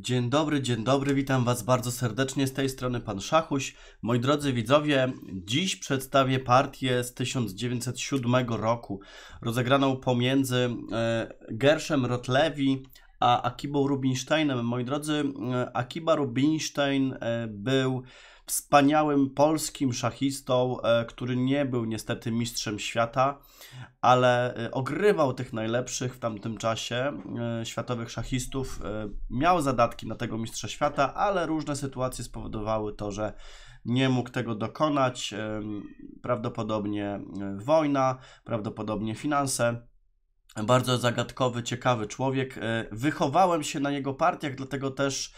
Dzień dobry, dzień dobry, witam Was bardzo serdecznie. Z tej strony Pan Szachuś. Moi drodzy widzowie, dziś przedstawię partię z 1907 roku, rozegraną pomiędzy e, Gerszem Rotlewi a Akibą Rubinsteinem. Moi drodzy, e, Akiba Rubinstein e, był wspaniałym polskim szachistą, e, który nie był niestety mistrzem świata, ale e, ogrywał tych najlepszych w tamtym czasie e, światowych szachistów. Miał zadatki na tego mistrza świata, ale różne sytuacje spowodowały to, że nie mógł tego dokonać. Prawdopodobnie wojna, prawdopodobnie finanse. Bardzo zagadkowy, ciekawy człowiek. Wychowałem się na jego partiach, dlatego też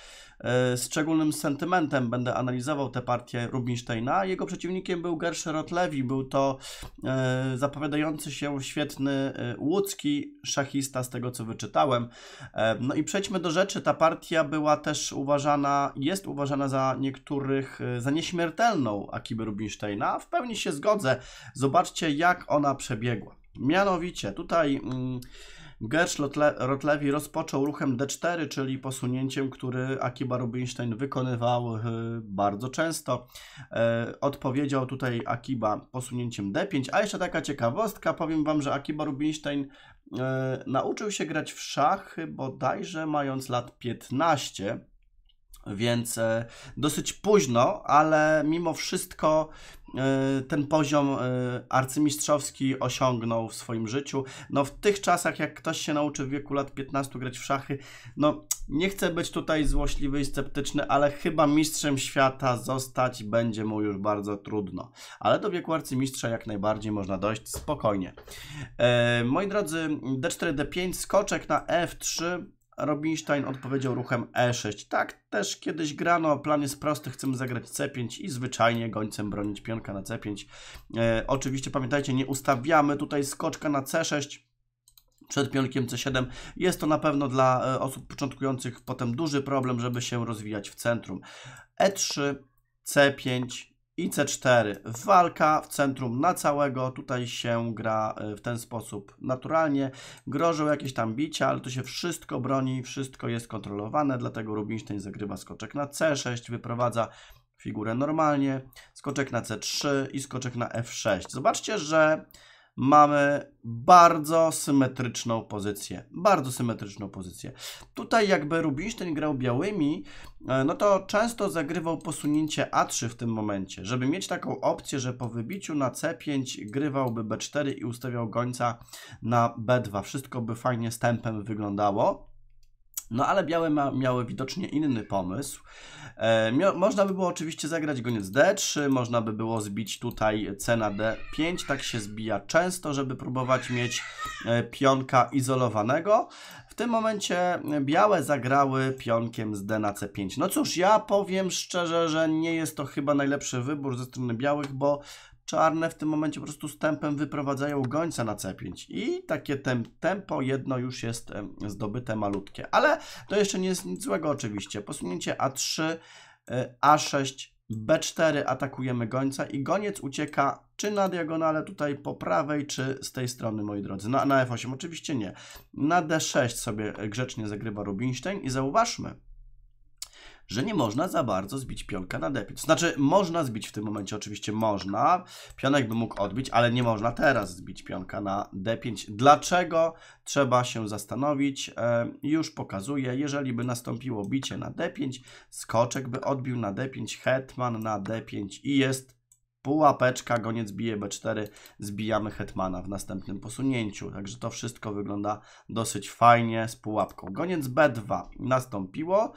E, szczególnym sentymentem będę analizował tę partię Rubinsteina. Jego przeciwnikiem był Gersherot Lewi, był to e, zapowiadający się świetny e, łódzki szachista, z tego co wyczytałem. No i przejdźmy do rzeczy. Ta partia była też uważana, jest uważana za niektórych, za nieśmiertelną Akiby Rubinsteina. W pełni się zgodzę. Zobaczcie, jak ona przebiegła. Mianowicie tutaj. Mm, Gersz Rotlewi rozpoczął ruchem D4, czyli posunięciem, który Akiba Rubinstein wykonywał e, bardzo często. E, odpowiedział tutaj Akiba posunięciem D5, a jeszcze taka ciekawostka, powiem Wam, że Akiba Rubinstein e, nauczył się grać w szachy bodajże mając lat 15, więc e, dosyć późno, ale mimo wszystko e, ten poziom e, arcymistrzowski osiągnął w swoim życiu. No w tych czasach, jak ktoś się nauczy w wieku lat 15 grać w szachy, no nie chcę być tutaj złośliwy i sceptyczny, ale chyba mistrzem świata zostać będzie mu już bardzo trudno. Ale do wieku arcymistrza jak najbardziej można dojść spokojnie. Moi drodzy, D4, D5, skoczek na F3 Robinstein odpowiedział ruchem E6. Tak też kiedyś grano, plan jest prosty, chcemy zagrać C5 i zwyczajnie gońcem bronić pionka na C5. E, oczywiście pamiętajcie, nie ustawiamy tutaj skoczka na C6 przed pionkiem C7. Jest to na pewno dla e, osób początkujących potem duży problem, żeby się rozwijać w centrum. E3, C5, i C4. Walka w centrum na całego. Tutaj się gra y, w ten sposób naturalnie. Grożą jakieś tam bicia, ale tu się wszystko broni, wszystko jest kontrolowane, dlatego Rubinstein zagrywa skoczek na C6, wyprowadza figurę normalnie, skoczek na C3 i skoczek na F6. Zobaczcie, że mamy bardzo symetryczną pozycję. Bardzo symetryczną pozycję. Tutaj jakby Rubinstein grał białymi, e, no to często zagrywał posunięcie A3 w tym momencie, żeby mieć taką opcję, że po wybiciu na C5 grywałby B4 i ustawiał gońca na B2. Wszystko by fajnie z tempem wyglądało. No ale białe ma, miały widocznie inny pomysł. E, mio, można by było oczywiście zagrać goniec D3, można by było zbić tutaj C na D5, tak się zbija często, żeby próbować mieć e, pionka izolowanego. W tym momencie białe zagrały pionkiem z D na C5. No cóż, ja powiem szczerze, że nie jest to chyba najlepszy wybór ze strony białych, bo czarne w tym momencie po prostu z tempem wyprowadzają gońca na C5 i takie tempo jedno już jest zdobyte malutkie, ale to jeszcze nie jest nic złego oczywiście. Posunięcie A3, A6, B4 atakujemy gońca i goniec ucieka czy na diagonale tutaj po prawej, czy z tej strony, moi drodzy. Na, na F8 oczywiście nie. Na D6 sobie grzecznie zagrywa Rubinstein i zauważmy, że nie można za bardzo zbić pionka na d To znaczy, można zbić w tym momencie, oczywiście można. Pionek by mógł odbić, ale nie można teraz zbić pionka na d5. Dlaczego? Trzeba się zastanowić. E, już pokazuję, jeżeli by nastąpiło bicie na d5, skoczek by odbił na d5, hetman na d5 i jest Pułapeczka, goniec bije B4, zbijamy hetmana w następnym posunięciu. Także to wszystko wygląda dosyć fajnie z pułapką. Goniec B2 nastąpiło.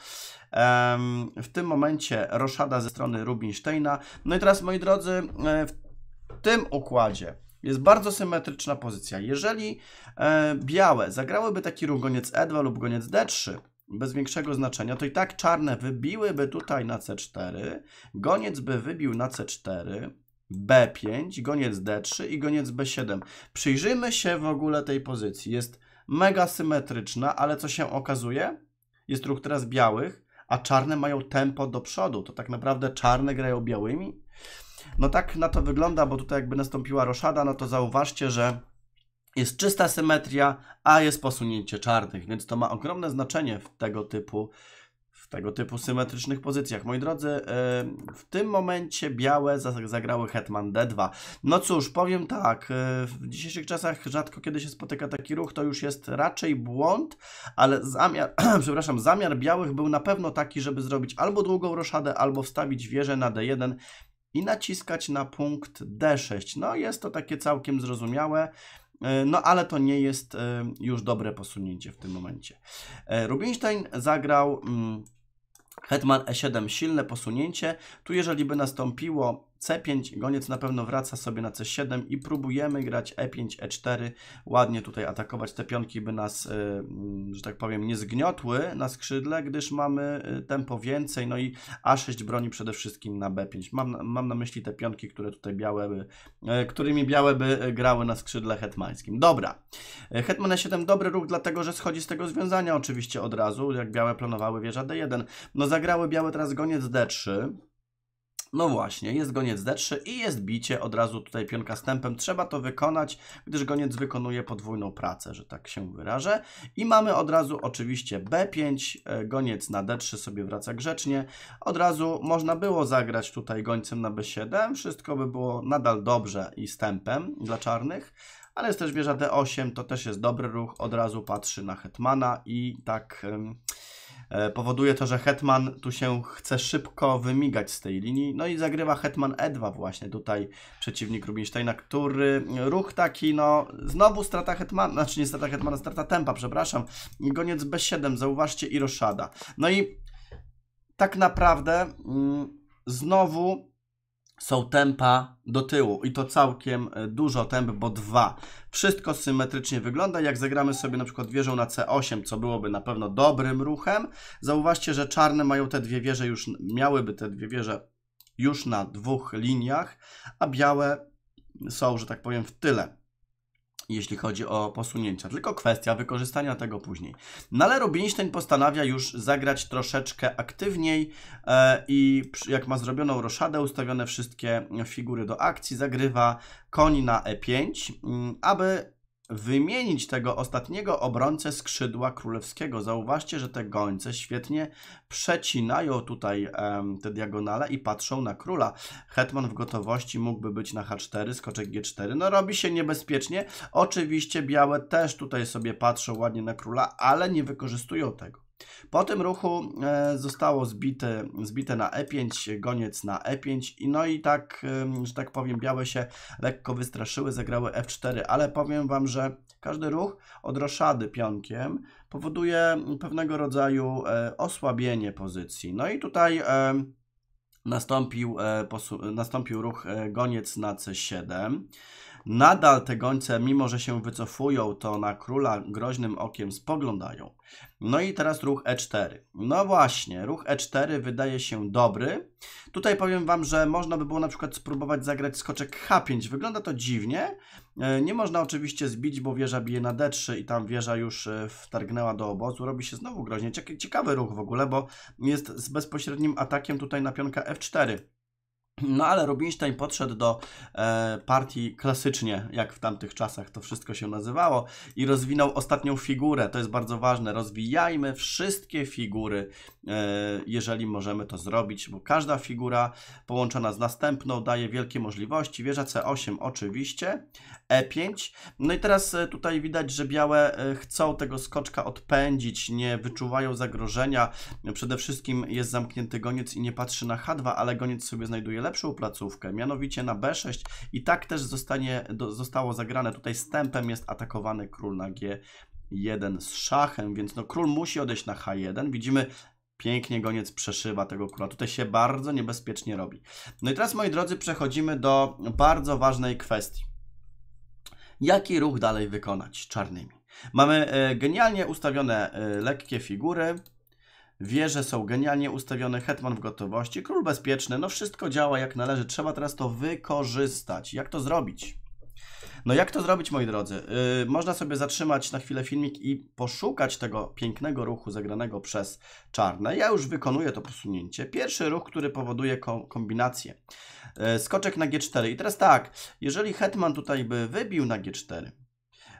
W tym momencie roszada ze strony Rubinsteina. No i teraz, moi drodzy, e, w tym układzie jest bardzo symetryczna pozycja. Jeżeli e, białe zagrałyby taki ruch goniec E2 lub goniec D3, bez większego znaczenia, to i tak czarne wybiłyby tutaj na C4, goniec by wybił na C4, B5, goniec D3 i goniec B7. Przyjrzyjmy się w ogóle tej pozycji. Jest mega symetryczna, ale co się okazuje? Jest ruch teraz białych, a czarne mają tempo do przodu. To tak naprawdę czarne grają białymi? No tak na to wygląda, bo tutaj jakby nastąpiła roszada, no to zauważcie, że jest czysta symetria, a jest posunięcie czarnych, więc to ma ogromne znaczenie w tego typu w tego typu symetrycznych pozycjach. Moi drodzy, w tym momencie białe zagrały Hetman D2. No cóż, powiem tak, e, w dzisiejszych czasach rzadko kiedy się spotyka taki ruch, to już jest raczej błąd, ale zamiar, przepraszam, zamiar białych był na pewno taki, żeby zrobić albo długą roszadę, albo wstawić wieżę na D1 i naciskać na punkt D6. No jest to takie całkiem zrozumiałe. E, no ale to nie jest e, już dobre posunięcie w tym momencie. E, Rubinstein zagrał mm, Hetman E7, silne posunięcie. Tu jeżeli by nastąpiło C5, goniec na pewno wraca sobie na C7 i próbujemy grać E5, E4, ładnie tutaj atakować te pionki, by nas, e, mm, że tak powiem, nie zgniotły na skrzydle, gdyż mamy e, tempo więcej, no i A6 broni przede wszystkim na B5. Mam, mam na myśli te pionki, które tutaj białe by, e, którymi białe by grały na skrzydle hetmańskim. Dobra, hetman E7 dobry ruch, dlatego, że schodzi z tego związania oczywiście od razu, jak białe planowały wieża D1. No zagrały białe teraz goniec D3, no właśnie, jest goniec D3 i jest bicie, od razu tutaj pionka stępem. Trzeba to wykonać, gdyż goniec wykonuje podwójną pracę, że tak się wyrażę. I mamy od razu oczywiście B5, e, goniec na D3 sobie wraca grzecznie. Od razu można było zagrać tutaj gońcem na B7, wszystko by było nadal dobrze i stępem dla czarnych. Ale jest też wieża D8, to też jest dobry ruch, od razu patrzy na hetmana i tak... Yy E, powoduje to, że Hetman tu się chce szybko wymigać z tej linii, no i zagrywa Hetman E2 właśnie tutaj przeciwnik Rubinsteina, który ruch taki, no znowu strata Hetmana, znaczy nie strata Hetmana, strata tempa, przepraszam, goniec B7, zauważcie i roszada. No i tak naprawdę mm, znowu są tempa do tyłu i to całkiem e, dużo temp, bo dwa. Wszystko symetrycznie wygląda. Jak zagramy sobie na przykład wieżą na C8, co byłoby na pewno dobrym ruchem, zauważcie, że czarne mają te dwie wieże już, miałyby te dwie wieże już na dwóch liniach, a białe są, że tak powiem, w tyle jeśli chodzi o posunięcia, tylko kwestia wykorzystania tego później. No ale Rubinstein postanawia już zagrać troszeczkę aktywniej e, i jak ma zrobioną roszadę, ustawione wszystkie figury do akcji, zagrywa koni na e5, mm, aby wymienić tego ostatniego obrońcę skrzydła królewskiego. Zauważcie, że te gońce świetnie przecinają tutaj um, te diagonale i patrzą na króla. Hetman w gotowości mógłby być na H4, skoczek G4. No robi się niebezpiecznie. Oczywiście białe też tutaj sobie patrzą ładnie na króla, ale nie wykorzystują tego. Po tym ruchu e, zostało zbite, zbite na E5, goniec na E5 i no i tak, że tak powiem, białe się lekko wystraszyły, zagrały F4, ale powiem Wam, że każdy ruch od roszady pionkiem powoduje pewnego rodzaju e, osłabienie pozycji. No i tutaj e, nastąpił, nastąpił ruch goniec na C7. Nadal te gońce, mimo że się wycofują, to na króla groźnym okiem spoglądają. No i teraz ruch E4. No właśnie, ruch E4 wydaje się dobry. Tutaj powiem Wam, że można by było na przykład spróbować zagrać skoczek H5. Wygląda to dziwnie. E, nie można oczywiście zbić, bo wieża bije na D3 i tam wieża już e, wtargnęła do obozu. Robi się znowu groźnie. Ciekawy ruch w ogóle, bo jest z bezpośrednim atakiem tutaj na pionka F4. No ale Rubinstein podszedł do e, partii klasycznie, jak w tamtych czasach to wszystko się nazywało, i rozwinął ostatnią figurę. To jest bardzo ważne. Rozwijajmy wszystkie figury, e, jeżeli możemy to zrobić, bo każda figura połączona z następną daje wielkie możliwości. Wieża C8 oczywiście, E5. No i teraz e, tutaj widać, że białe e, chcą tego skoczka odpędzić, nie wyczuwają zagrożenia. Przede wszystkim jest zamknięty goniec i nie patrzy na H2, ale goniec sobie znajduje lepsze lepszą placówkę, mianowicie na B6 i tak też zostanie, do, zostało zagrane tutaj stępem jest atakowany król na G1 z szachem, więc no król musi odejść na H1. Widzimy Pięknie goniec przeszywa tego króla. Tutaj się bardzo niebezpiecznie robi. No i teraz, moi drodzy, przechodzimy do bardzo ważnej kwestii. Jaki ruch dalej wykonać czarnymi? Mamy e, genialnie ustawione e, lekkie figury. Wieże są genialnie ustawione, hetman w gotowości, król bezpieczny, no wszystko działa jak należy, trzeba teraz to wykorzystać. Jak to zrobić? No jak to zrobić, moi drodzy? Yy, można sobie zatrzymać na chwilę filmik i poszukać tego pięknego ruchu zagranego przez czarne. Ja już wykonuję to posunięcie. Pierwszy ruch, który powoduje ko kombinację. Yy, skoczek na G4. I teraz tak, jeżeli hetman tutaj by wybił na G4,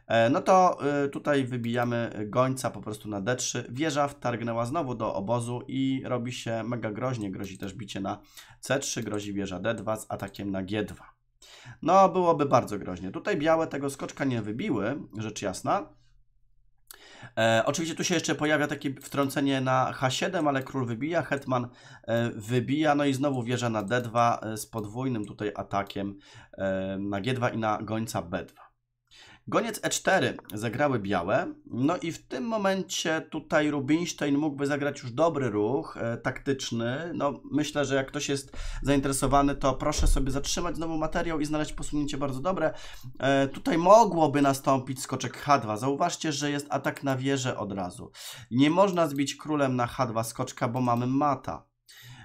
E, no to e, tutaj wybijamy gońca po prostu na D3. Wieża wtargnęła znowu do obozu i robi się mega groźnie. Grozi też bicie na C3, grozi wieża D2 z atakiem na G2. No, byłoby bardzo groźnie. Tutaj białe tego skoczka nie wybiły, rzecz jasna. E, oczywiście tu się jeszcze pojawia takie wtrącenie na H7, ale król wybija, hetman e, wybija, no i znowu wieża na D2 e, z podwójnym tutaj atakiem e, na G2 i na gońca B2. Goniec E4 zagrały białe, no i w tym momencie tutaj Rubinstein mógłby zagrać już dobry ruch e, taktyczny. No myślę, że jak ktoś jest zainteresowany, to proszę sobie zatrzymać znowu materiał i znaleźć posunięcie bardzo dobre. E, tutaj mogłoby nastąpić skoczek H2. Zauważcie, że jest atak na wieżę od razu. Nie można zbić królem na H2 skoczka, bo mamy mata.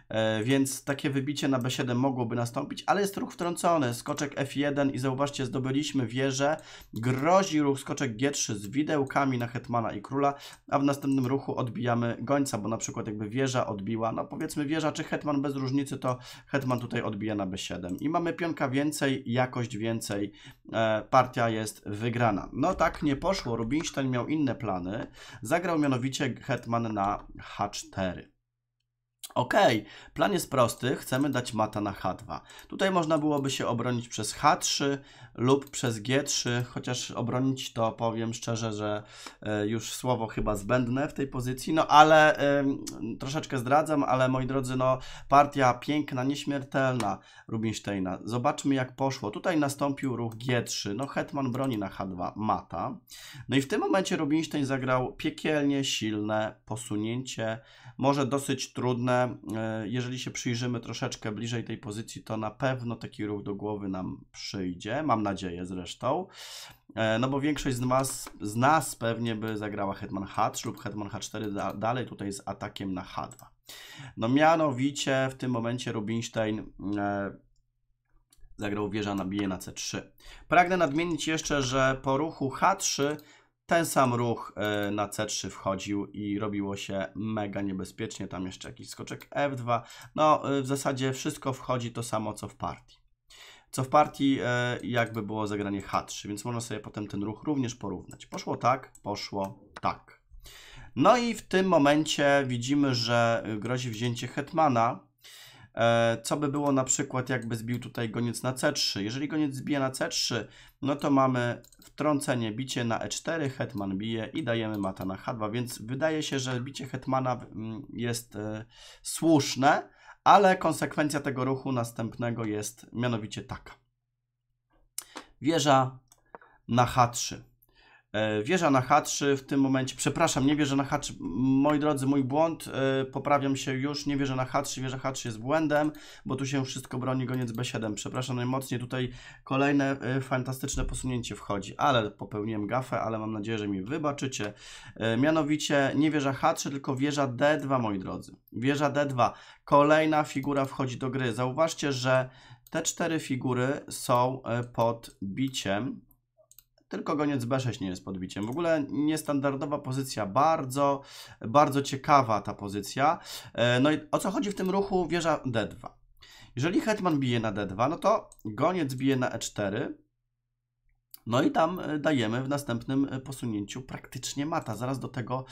E, więc takie wybicie na B7 mogłoby nastąpić, ale jest ruch wtrącony, skoczek F1 i zauważcie, zdobyliśmy wieżę, grozi ruch skoczek G3 z widełkami na hetmana i króla, a w następnym ruchu odbijamy gońca, bo na przykład jakby wieża odbiła, no powiedzmy wieża czy hetman bez różnicy, to hetman tutaj odbija na B7 i mamy pionka więcej, jakość więcej, e, partia jest wygrana. No tak nie poszło, Rubinstein miał inne plany, zagrał mianowicie hetman na H4. OK, plan jest prosty, chcemy dać mata na H2. Tutaj można byłoby się obronić przez H3 lub przez G3, chociaż obronić to powiem szczerze, że e, już słowo chyba zbędne w tej pozycji, no ale troszeczkę zdradzam, ale moi drodzy, no partia piękna, nieśmiertelna Rubinsteina. Zobaczmy jak poszło. Tutaj nastąpił ruch G3, no Hetman broni na H2 mata. No i w tym momencie Rubinstein zagrał piekielnie silne posunięcie może dosyć trudne. E, jeżeli się przyjrzymy troszeczkę bliżej tej pozycji, to na pewno taki ruch do głowy nam przyjdzie, mam nadzieję zresztą. E, no bo większość z nas, z nas pewnie by zagrała Hetman H3 lub Hetman H4 dalej tutaj z atakiem na H2. No mianowicie w tym momencie Rubinstein e, zagrał wieża nabije na C3. Pragnę nadmienić jeszcze, że po ruchu H3 ten sam ruch e, na C3 wchodził i robiło się mega niebezpiecznie. Tam jeszcze jakiś skoczek F2. No, e, w zasadzie wszystko wchodzi to samo co w partii. Co w partii e, jakby było zagranie H3, więc można sobie potem ten ruch również porównać. Poszło tak, poszło tak. No i w tym momencie widzimy, że grozi wzięcie hetmana, E, co by było na przykład, jakby zbił tutaj goniec na C3? Jeżeli goniec zbije na C3, no to mamy wtrącenie, bicie na E4, hetman bije i dajemy mata na H2, więc wydaje się, że bicie hetmana mm, jest e, słuszne, ale konsekwencja tego ruchu następnego jest mianowicie taka. Wieża na H3. E, wieża na H3 w tym momencie, przepraszam, nie wieża na H3, moi drodzy, mój błąd, e, poprawiam się już, nie wieża na H3, wieża H3 jest błędem, bo tu się wszystko broni, goniec B7, przepraszam najmocniej, tutaj kolejne e, fantastyczne posunięcie wchodzi, ale popełniłem gafę, ale mam nadzieję, że mi wybaczycie. Mianowicie nie wieża H3, tylko wieża D2, moi drodzy, wieża D2, kolejna figura wchodzi do gry, zauważcie, że te cztery figury są pod biciem, tylko goniec B6 nie jest podbiciem. W ogóle niestandardowa pozycja, bardzo, bardzo ciekawa ta pozycja. E, no i o co chodzi w tym ruchu wieża D2? Jeżeli hetman bije na D2, no to goniec bije na E4, no i tam e, dajemy w następnym e, posunięciu praktycznie mata. Zaraz do tego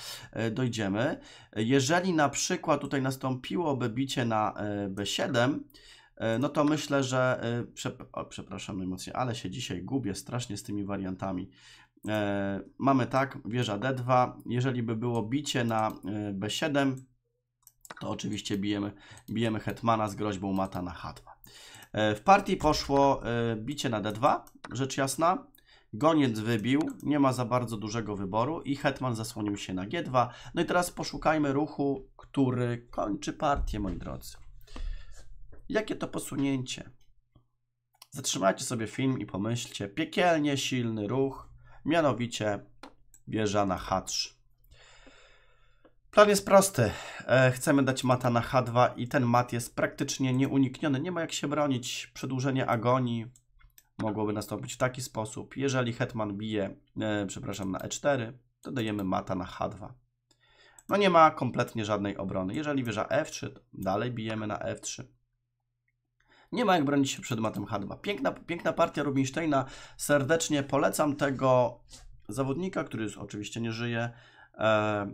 dojdziemy. Jeżeli na przykład tutaj nastąpiłoby bicie na B7, E, no to myślę, że e, o, przepraszam emocje, ale się dzisiaj gubię strasznie z tymi wariantami. E, mamy tak, wieża D2. Jeżeli by było bicie na B7, to oczywiście bijemy, bijemy hetmana z groźbą mata na H2. w partii poszło bicie na D2, rzecz jasna. Goniec wybił, nie ma za bardzo dużego wyboru i hetman zasłonił się na G2. No i teraz poszukajmy ruchu, który kończy partię, moi drodzy. Jakie to posunięcie? Zatrzymajcie sobie film i pomyślcie. Piekielnie silny ruch, mianowicie wieża na H3. Plan jest prosty. E, chcemy dać mata na H2 i ten mat jest praktycznie nieunikniony. Nie ma jak się bronić. Przedłużenie agonii mogłoby nastąpić w taki sposób. Jeżeli hetman bije, e, przepraszam, na E4, to dajemy mata na H2. No nie ma kompletnie żadnej obrony. Jeżeli wieża F3, dalej bijemy na F3. Nie ma jak bronić się przed matem H2. Piękna, piękna partia Rubinsteina. Serdecznie polecam tego zawodnika, który jest oczywiście nie żyje. E,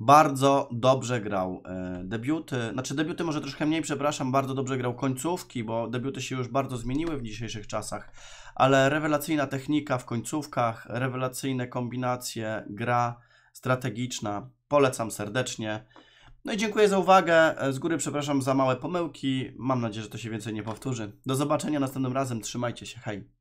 bardzo dobrze grał e, debiuty, znaczy debiuty może troszkę mniej, przepraszam, bardzo dobrze grał końcówki, bo debiuty się już bardzo zmieniły w dzisiejszych czasach, ale rewelacyjna technika w końcówkach, rewelacyjne kombinacje, gra strategiczna. Polecam serdecznie. No i dziękuję za uwagę. E, z góry przepraszam za małe pomyłki. Mam nadzieję, że to się więcej nie powtórzy. Do zobaczenia następnym razem. Trzymajcie się. Hej.